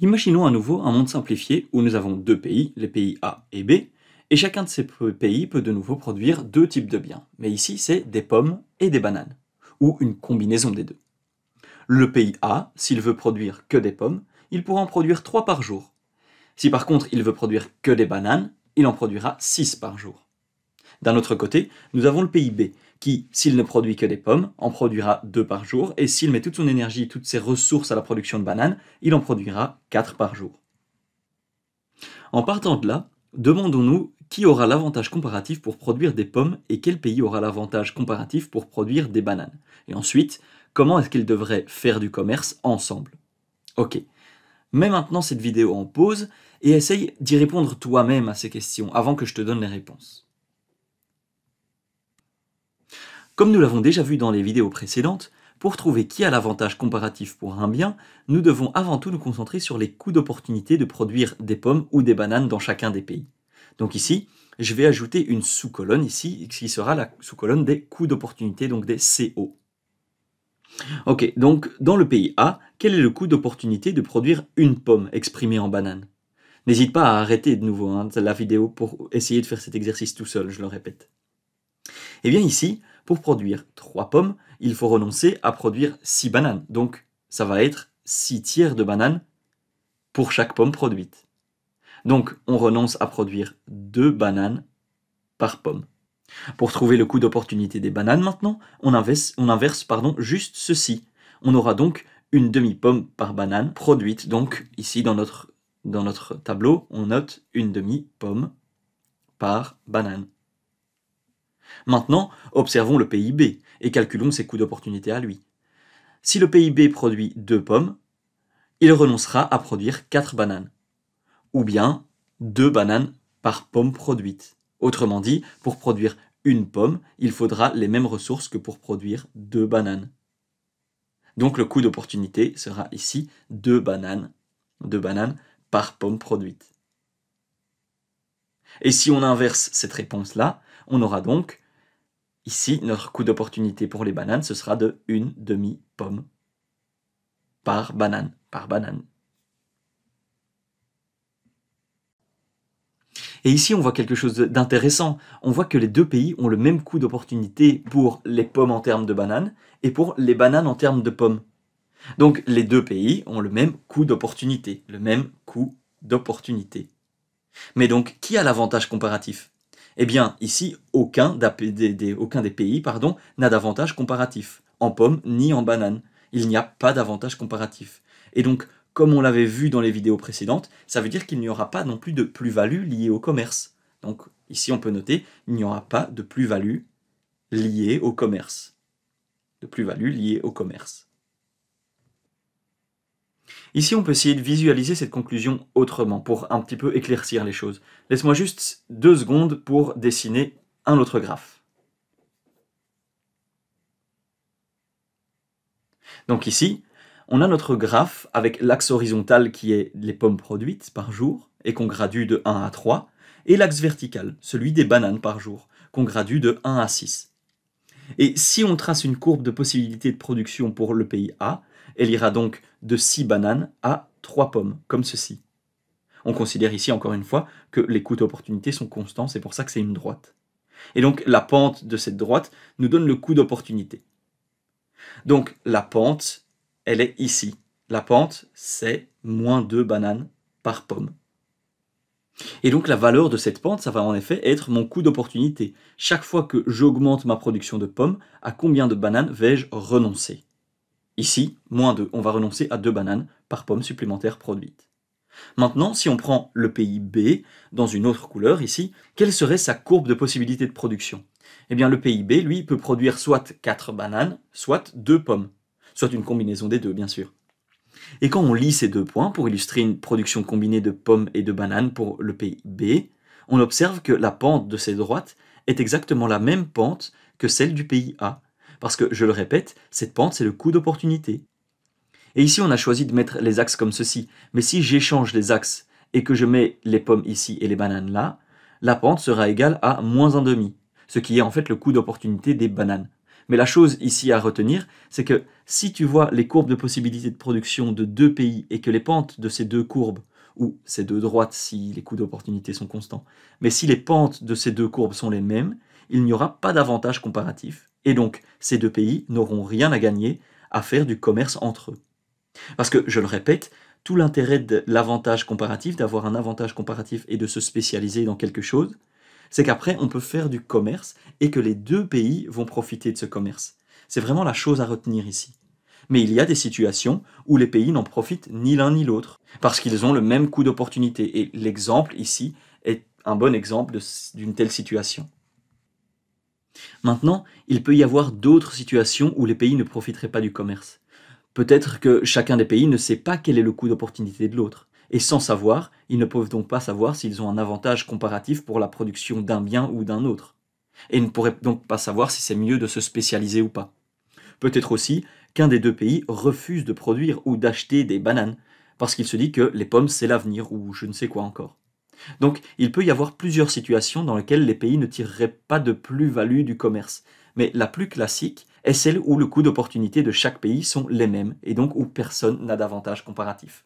Imaginons à nouveau un monde simplifié où nous avons deux pays, les pays A et B, et chacun de ces pays peut de nouveau produire deux types de biens. Mais ici, c'est des pommes et des bananes, ou une combinaison des deux. Le pays A, s'il veut produire que des pommes, il pourra en produire trois par jour. Si par contre il veut produire que des bananes, il en produira six par jour. D'un autre côté, nous avons le pays B, qui, s'il ne produit que des pommes, en produira deux par jour, et s'il met toute son énergie, toutes ses ressources à la production de bananes, il en produira quatre par jour. En partant de là, demandons-nous qui aura l'avantage comparatif pour produire des pommes et quel pays aura l'avantage comparatif pour produire des bananes. Et ensuite, comment est-ce qu'ils devraient faire du commerce ensemble Ok. Mets maintenant cette vidéo en pause et essaye d'y répondre toi-même à ces questions avant que je te donne les réponses. Comme nous l'avons déjà vu dans les vidéos précédentes, pour trouver qui a l'avantage comparatif pour un bien, nous devons avant tout nous concentrer sur les coûts d'opportunité de produire des pommes ou des bananes dans chacun des pays. Donc ici, je vais ajouter une sous-colonne ici, qui sera la sous-colonne des coûts d'opportunité, donc des CO. Ok, donc dans le pays A, quel est le coût d'opportunité de produire une pomme exprimée en banane N'hésite pas à arrêter de nouveau hein, la vidéo pour essayer de faire cet exercice tout seul, je le répète. Et eh bien ici, pour produire 3 pommes, il faut renoncer à produire 6 bananes. Donc ça va être 6 tiers de bananes pour chaque pomme produite. Donc on renonce à produire 2 bananes par pomme. Pour trouver le coût d'opportunité des bananes maintenant, on inverse, on inverse pardon, juste ceci. On aura donc une demi-pomme par banane produite. Donc ici dans notre, dans notre tableau, on note une demi-pomme par banane. Maintenant, observons le PIB et calculons ses coûts d'opportunité à lui. Si le PIB produit 2 pommes, il renoncera à produire 4 bananes. Ou bien 2 bananes par pomme produite. Autrement dit, pour produire une pomme, il faudra les mêmes ressources que pour produire 2 bananes. Donc le coût d'opportunité sera ici 2 bananes, 2 bananes par pomme produite. Et si on inverse cette réponse-là, on aura donc ici notre coût d'opportunité pour les bananes, ce sera de une demi-pomme par banane, par banane. Et ici, on voit quelque chose d'intéressant. On voit que les deux pays ont le même coût d'opportunité pour les pommes en termes de bananes et pour les bananes en termes de pommes. Donc les deux pays ont le même coût d'opportunité, le même coût d'opportunité. Mais donc, qui a l'avantage comparatif eh bien, ici, aucun, des, pays n'a d'avantage comparatif, en pommes ni en bananes. Il n'y a pas d'avantage comparatif. Et donc, comme on l'avait vu dans les vidéos précédentes, ça veut dire qu'il n'y aura pas non plus de plus-value liée au commerce. Donc, ici, on peut noter, il n'y aura pas de plus-value liée au commerce. De plus-value liée au commerce. Ici, on peut essayer de visualiser cette conclusion autrement, pour un petit peu éclaircir les choses. Laisse-moi juste deux secondes pour dessiner un autre graphe. Donc ici, on a notre graphe avec l'axe horizontal qui est les pommes produites par jour, et qu'on gradue de 1 à 3, et l'axe vertical, celui des bananes par jour, qu'on gradue de 1 à 6. Et si on trace une courbe de possibilité de production pour le pays A, elle ira donc de 6 bananes à 3 pommes, comme ceci. On considère ici encore une fois que les coûts d'opportunité sont constants, c'est pour ça que c'est une droite. Et donc la pente de cette droite nous donne le coût d'opportunité. Donc la pente, elle est ici. La pente, c'est moins 2 bananes par pomme. Et donc la valeur de cette pente, ça va en effet être mon coût d'opportunité. Chaque fois que j'augmente ma production de pommes, à combien de bananes vais-je renoncer Ici, moins 2, on va renoncer à 2 bananes par pomme supplémentaire produite. Maintenant, si on prend le pays B, dans une autre couleur ici, quelle serait sa courbe de possibilité de production Eh bien, le pays B, lui, peut produire soit 4 bananes, soit 2 pommes. Soit une combinaison des deux, bien sûr. Et quand on lit ces deux points pour illustrer une production combinée de pommes et de bananes pour le pays B, on observe que la pente de ces droites est exactement la même pente que celle du pays A, parce que, je le répète, cette pente, c'est le coût d'opportunité. Et ici, on a choisi de mettre les axes comme ceci. Mais si j'échange les axes et que je mets les pommes ici et les bananes là, la pente sera égale à moins 1,5, ce qui est en fait le coût d'opportunité des bananes. Mais la chose ici à retenir, c'est que si tu vois les courbes de possibilité de production de deux pays et que les pentes de ces deux courbes, ou ces deux droites si les coûts d'opportunité sont constants, mais si les pentes de ces deux courbes sont les mêmes, il n'y aura pas d'avantage comparatif, et donc ces deux pays n'auront rien à gagner à faire du commerce entre eux. Parce que, je le répète, tout l'intérêt de l'avantage comparatif, d'avoir un avantage comparatif et de se spécialiser dans quelque chose, c'est qu'après on peut faire du commerce et que les deux pays vont profiter de ce commerce. C'est vraiment la chose à retenir ici. Mais il y a des situations où les pays n'en profitent ni l'un ni l'autre, parce qu'ils ont le même coût d'opportunité, et l'exemple ici est un bon exemple d'une telle situation. Maintenant, il peut y avoir d'autres situations où les pays ne profiteraient pas du commerce. Peut-être que chacun des pays ne sait pas quel est le coût d'opportunité de l'autre, et sans savoir, ils ne peuvent donc pas savoir s'ils ont un avantage comparatif pour la production d'un bien ou d'un autre, et ne pourraient donc pas savoir si c'est mieux de se spécialiser ou pas. Peut-être aussi qu'un des deux pays refuse de produire ou d'acheter des bananes, parce qu'il se dit que les pommes c'est l'avenir ou je ne sais quoi encore. Donc il peut y avoir plusieurs situations dans lesquelles les pays ne tireraient pas de plus-value du commerce. Mais la plus classique est celle où le coût d'opportunité de chaque pays sont les mêmes et donc où personne n'a d'avantage comparatif.